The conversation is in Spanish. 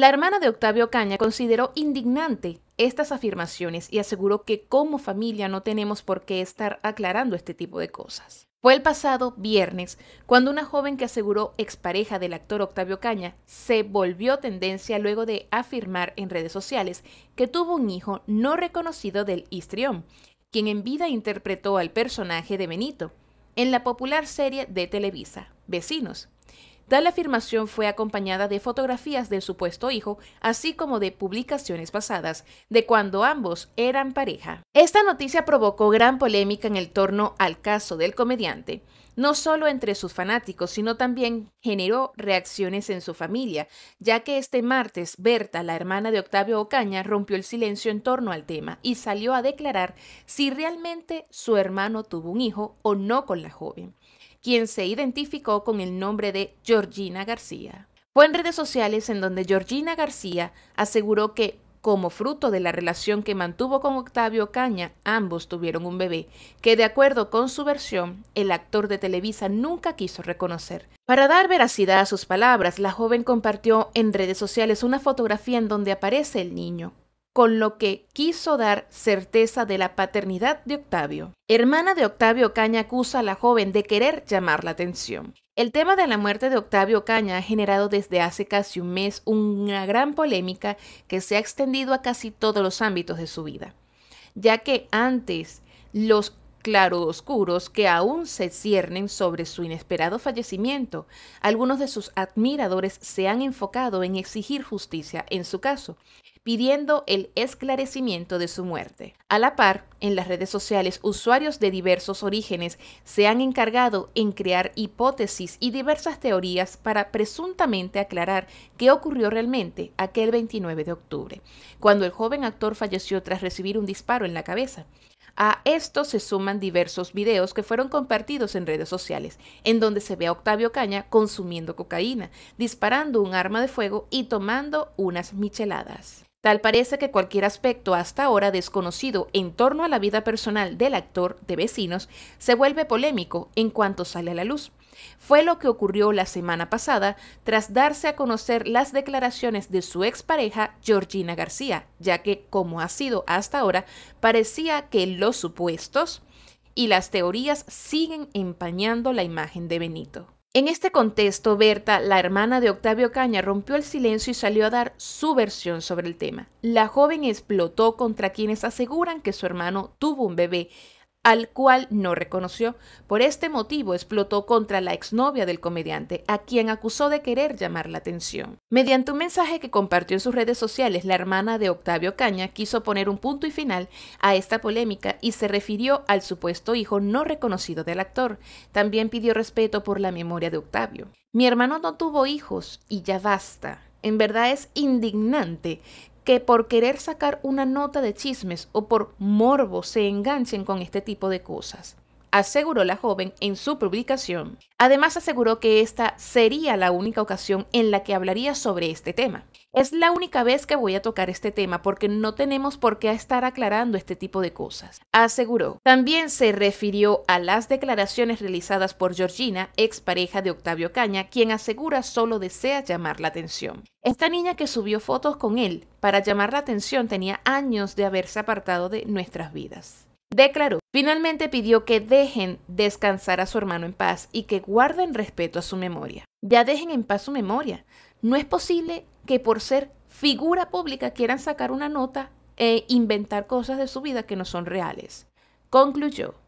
La hermana de Octavio Caña consideró indignante estas afirmaciones y aseguró que como familia no tenemos por qué estar aclarando este tipo de cosas. Fue el pasado viernes cuando una joven que aseguró expareja del actor Octavio Caña se volvió tendencia luego de afirmar en redes sociales que tuvo un hijo no reconocido del Istrión, quien en vida interpretó al personaje de Benito en la popular serie de Televisa, Vecinos, Tal afirmación fue acompañada de fotografías del supuesto hijo, así como de publicaciones pasadas de cuando ambos eran pareja. Esta noticia provocó gran polémica en el torno al caso del comediante no solo entre sus fanáticos, sino también generó reacciones en su familia, ya que este martes Berta, la hermana de Octavio Ocaña, rompió el silencio en torno al tema y salió a declarar si realmente su hermano tuvo un hijo o no con la joven quien se identificó con el nombre de Georgina García. Fue en redes sociales en donde Georgina García aseguró que como fruto de la relación que mantuvo con Octavio Caña, ambos tuvieron un bebé, que de acuerdo con su versión, el actor de Televisa nunca quiso reconocer. Para dar veracidad a sus palabras, la joven compartió en redes sociales una fotografía en donde aparece el niño, con lo que quiso dar certeza de la paternidad de Octavio. Hermana de Octavio Caña acusa a la joven de querer llamar la atención. El tema de la muerte de Octavio Caña ha generado desde hace casi un mes una gran polémica que se ha extendido a casi todos los ámbitos de su vida, ya que antes los oscuros que aún se ciernen sobre su inesperado fallecimiento, algunos de sus admiradores se han enfocado en exigir justicia en su caso, pidiendo el esclarecimiento de su muerte. A la par, en las redes sociales, usuarios de diversos orígenes se han encargado en crear hipótesis y diversas teorías para presuntamente aclarar qué ocurrió realmente aquel 29 de octubre, cuando el joven actor falleció tras recibir un disparo en la cabeza. A esto se suman diversos videos que fueron compartidos en redes sociales, en donde se ve a Octavio Caña consumiendo cocaína, disparando un arma de fuego y tomando unas micheladas. Tal parece que cualquier aspecto hasta ahora desconocido en torno a la vida personal del actor de vecinos se vuelve polémico en cuanto sale a la luz. Fue lo que ocurrió la semana pasada tras darse a conocer las declaraciones de su expareja Georgina García, ya que, como ha sido hasta ahora, parecía que los supuestos y las teorías siguen empañando la imagen de Benito. En este contexto, Berta, la hermana de Octavio Caña, rompió el silencio y salió a dar su versión sobre el tema. La joven explotó contra quienes aseguran que su hermano tuvo un bebé al cual no reconoció. Por este motivo explotó contra la exnovia del comediante, a quien acusó de querer llamar la atención. Mediante un mensaje que compartió en sus redes sociales, la hermana de Octavio Caña quiso poner un punto y final a esta polémica y se refirió al supuesto hijo no reconocido del actor. También pidió respeto por la memoria de Octavio. Mi hermano no tuvo hijos y ya basta. En verdad es indignante que por querer sacar una nota de chismes o por morbo se enganchen con este tipo de cosas aseguró la joven en su publicación. Además aseguró que esta sería la única ocasión en la que hablaría sobre este tema. Es la única vez que voy a tocar este tema porque no tenemos por qué estar aclarando este tipo de cosas, aseguró. También se refirió a las declaraciones realizadas por Georgina, expareja de Octavio Caña, quien asegura solo desea llamar la atención. Esta niña que subió fotos con él para llamar la atención tenía años de haberse apartado de nuestras vidas declaró. Finalmente pidió que dejen descansar a su hermano en paz y que guarden respeto a su memoria. Ya dejen en paz su memoria. No es posible que por ser figura pública quieran sacar una nota e inventar cosas de su vida que no son reales. Concluyó.